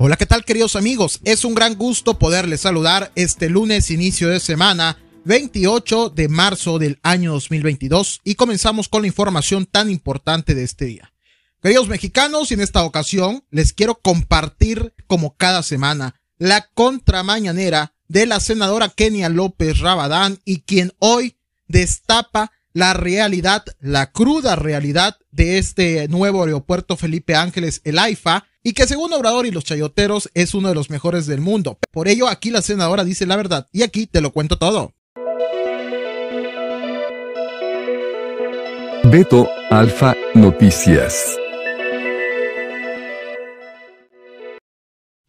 Hola, ¿qué tal queridos amigos? Es un gran gusto poderles saludar este lunes inicio de semana 28 de marzo del año 2022 y comenzamos con la información tan importante de este día. Queridos mexicanos, en esta ocasión les quiero compartir como cada semana la contramañanera de la senadora Kenia López Rabadán y quien hoy destapa la realidad, la cruda realidad de este nuevo aeropuerto Felipe Ángeles, el AIFA, y que según Obrador y los chayoteros es uno de los mejores del mundo. Por ello, aquí la senadora dice la verdad y aquí te lo cuento todo. Beto, Alfa Noticias.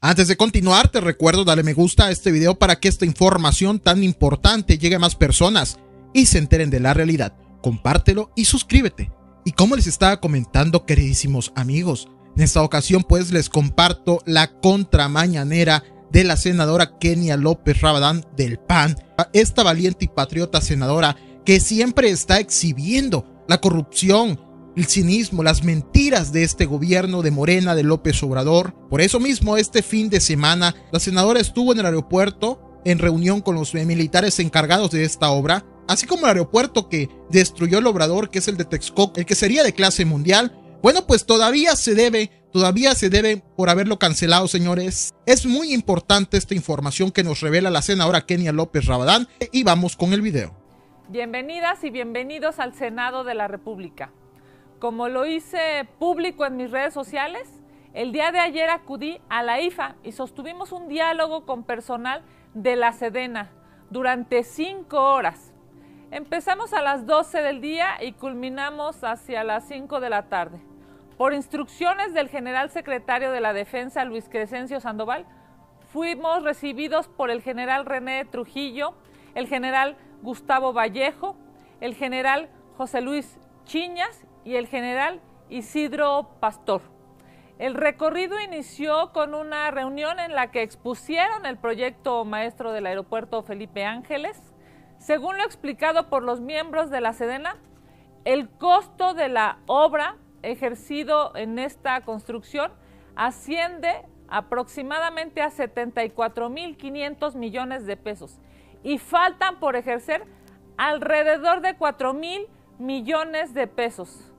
Antes de continuar, te recuerdo darle me gusta a este video para que esta información tan importante llegue a más personas y se enteren de la realidad. Compártelo y suscríbete. Y como les estaba comentando, queridísimos amigos, en esta ocasión pues les comparto la contramañanera de la senadora Kenia López Rabadán del PAN, esta valiente y patriota senadora que siempre está exhibiendo la corrupción, el cinismo, las mentiras de este gobierno de Morena de López Obrador. Por eso mismo, este fin de semana, la senadora estuvo en el aeropuerto en reunión con los militares encargados de esta obra Así como el aeropuerto que destruyó el obrador, que es el de Texcoco, el que sería de clase mundial. Bueno, pues todavía se debe, todavía se debe por haberlo cancelado, señores. Es muy importante esta información que nos revela la senadora Kenia López Rabadán y vamos con el video. Bienvenidas y bienvenidos al Senado de la República. Como lo hice público en mis redes sociales, el día de ayer acudí a la IFA y sostuvimos un diálogo con personal de la Sedena durante cinco horas Empezamos a las 12 del día y culminamos hacia las 5 de la tarde. Por instrucciones del general secretario de la Defensa, Luis Crescencio Sandoval, fuimos recibidos por el general René Trujillo, el general Gustavo Vallejo, el general José Luis Chiñas y el general Isidro Pastor. El recorrido inició con una reunión en la que expusieron el proyecto maestro del aeropuerto Felipe Ángeles, según lo explicado por los miembros de la Sedena, el costo de la obra ejercido en esta construcción asciende aproximadamente a 74.500 millones de pesos y faltan por ejercer alrededor de 4.000 millones de pesos.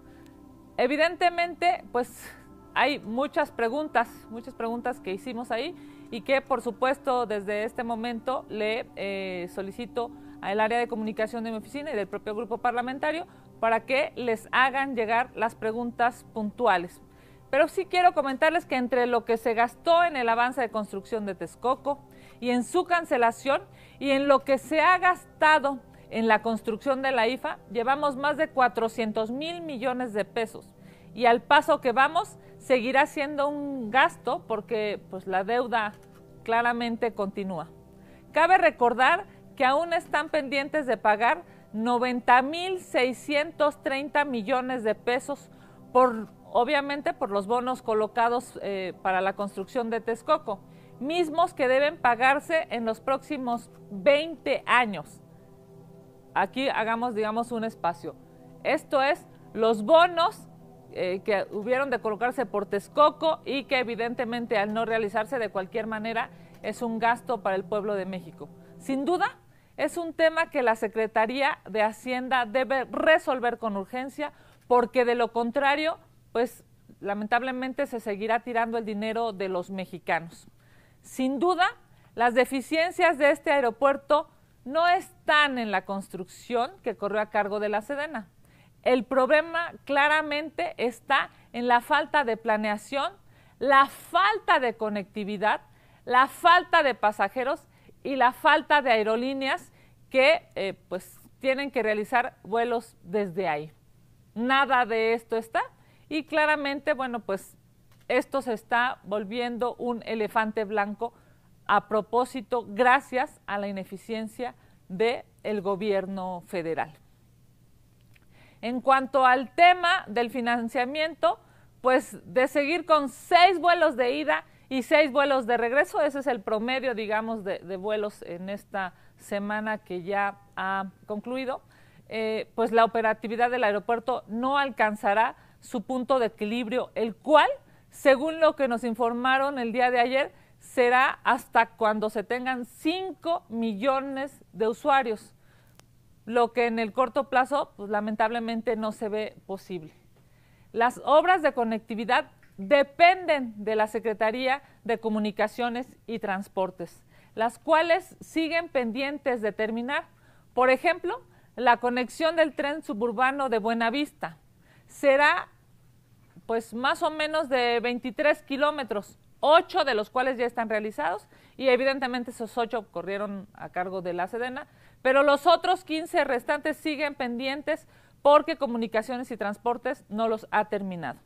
Evidentemente, pues hay muchas preguntas, muchas preguntas que hicimos ahí y que por supuesto desde este momento le eh, solicito al área de comunicación de mi oficina y del propio grupo parlamentario para que les hagan llegar las preguntas puntuales. Pero sí quiero comentarles que entre lo que se gastó en el avance de construcción de Texcoco y en su cancelación y en lo que se ha gastado en la construcción de la IFA, llevamos más de 400 mil millones de pesos. Y al paso que vamos, seguirá siendo un gasto porque pues, la deuda claramente continúa. Cabe recordar que aún están pendientes de pagar 90.630 millones de pesos por, obviamente, por los bonos colocados eh, para la construcción de Texcoco, mismos que deben pagarse en los próximos 20 años. Aquí hagamos, digamos, un espacio. Esto es, los bonos eh, que hubieron de colocarse por Texcoco y que evidentemente al no realizarse de cualquier manera es un gasto para el pueblo de México. Sin duda, es un tema que la Secretaría de Hacienda debe resolver con urgencia porque de lo contrario, pues lamentablemente se seguirá tirando el dinero de los mexicanos. Sin duda, las deficiencias de este aeropuerto no están en la construcción que corrió a cargo de la Sedena. El problema claramente está en la falta de planeación, la falta de conectividad, la falta de pasajeros y la falta de aerolíneas que eh, pues tienen que realizar vuelos desde ahí. Nada de esto está y claramente, bueno, pues esto se está volviendo un elefante blanco a propósito gracias a la ineficiencia del gobierno federal. En cuanto al tema del financiamiento, pues de seguir con seis vuelos de ida y seis vuelos de regreso. Ese es el promedio, digamos, de, vuelos en esta semana que ya ha concluido. Eh, pues la operatividad del aeropuerto no alcanzará su punto de equilibrio, el cual, según lo que nos informaron el día de ayer, será hasta cuando se tengan 5 millones de usuarios, lo que en el corto plazo pues, lamentablemente no se ve posible. Las obras de conectividad dependen de la Secretaría de Comunicaciones y Transportes, las cuales siguen pendientes de terminar. Por ejemplo, la conexión del tren suburbano de Buenavista será pues más o menos de 23 kilómetros, 8 de los cuales ya están realizados y evidentemente esos 8 corrieron a cargo de la Sedena, pero los otros 15 restantes siguen pendientes porque Comunicaciones y Transportes no los ha terminado.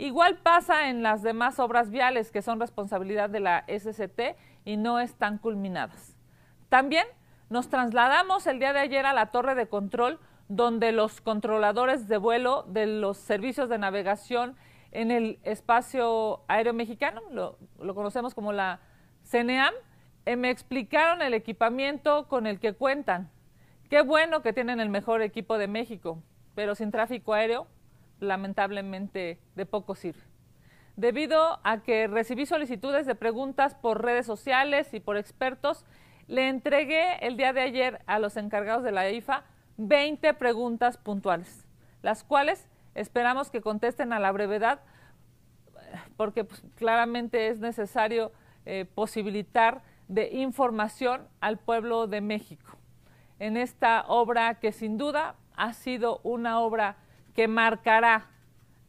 Igual pasa en las demás obras viales que son responsabilidad de la SCT y no están culminadas. También nos trasladamos el día de ayer a la torre de control donde los controladores de vuelo de los servicios de navegación en el espacio aéreo mexicano, lo, conocemos como la CNEAM, eh, me explicaron el equipamiento con el que cuentan. Qué bueno que tienen el mejor equipo de México, pero sin tráfico aéreo lamentablemente de poco sirve. Debido a que recibí solicitudes de preguntas por redes sociales y por expertos, le entregué el día de ayer a los encargados de la e IFA 20 preguntas puntuales, las cuales esperamos que contesten a la brevedad porque pues, claramente es necesario eh, posibilitar de información al pueblo de México en esta obra que sin duda ha sido una obra que marcará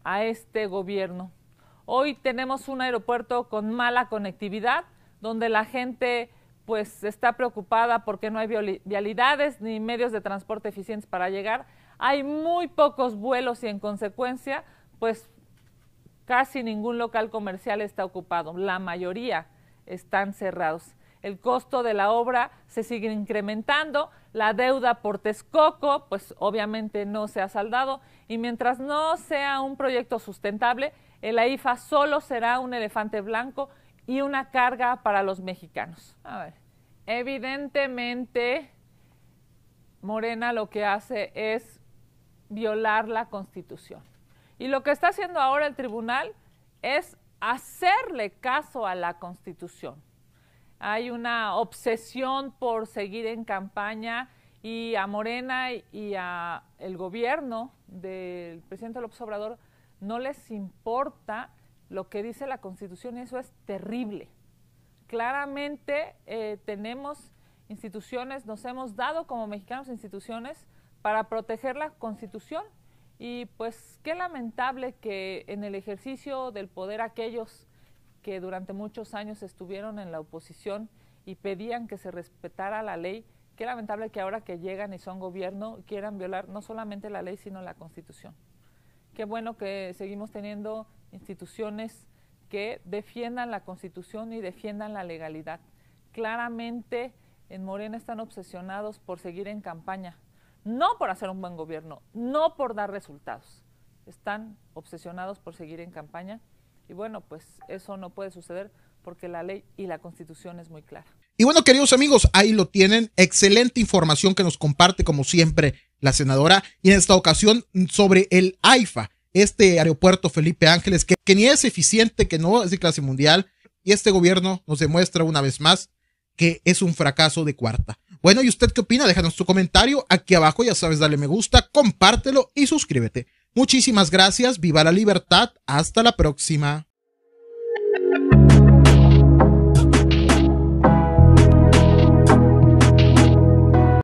a este gobierno. Hoy tenemos un aeropuerto con mala conectividad, donde la gente pues está preocupada porque no hay vialidades ni medios de transporte eficientes para llegar. Hay muy pocos vuelos y en consecuencia, pues casi ningún local comercial está ocupado. La mayoría están cerrados el costo de la obra se sigue incrementando, la deuda por Texcoco, pues obviamente no se ha saldado, y mientras no sea un proyecto sustentable, el AIFA solo será un elefante blanco y una carga para los mexicanos. A ver, evidentemente, Morena lo que hace es violar la Constitución. Y lo que está haciendo ahora el tribunal es hacerle caso a la Constitución hay una obsesión por seguir en campaña y a Morena y a el gobierno del presidente López Obrador no les importa lo que dice la Constitución y eso es terrible. Claramente eh, tenemos instituciones, nos hemos dado como mexicanos instituciones para proteger la Constitución y pues qué lamentable que en el ejercicio del poder aquellos que durante muchos años estuvieron en la oposición y pedían que se respetara la ley. Qué lamentable que ahora que llegan y son gobierno quieran violar no solamente la ley, sino la constitución. Qué bueno que seguimos teniendo instituciones que defiendan la constitución y defiendan la legalidad. Claramente en Morena están obsesionados por seguir en campaña, no por hacer un buen gobierno, no por dar resultados. Están obsesionados por seguir en campaña y bueno, pues eso no puede suceder porque la ley y la constitución es muy clara. Y bueno, queridos amigos, ahí lo tienen. Excelente información que nos comparte, como siempre, la senadora. Y en esta ocasión sobre el AIFA, este aeropuerto Felipe Ángeles, que, ni es eficiente, que no es de clase mundial. Y este gobierno nos demuestra una vez más que es un fracaso de cuarta. Bueno, ¿y usted qué opina? Déjanos su comentario aquí abajo, ya sabes, dale me gusta, compártelo y suscríbete. Muchísimas gracias, viva la libertad, hasta la próxima.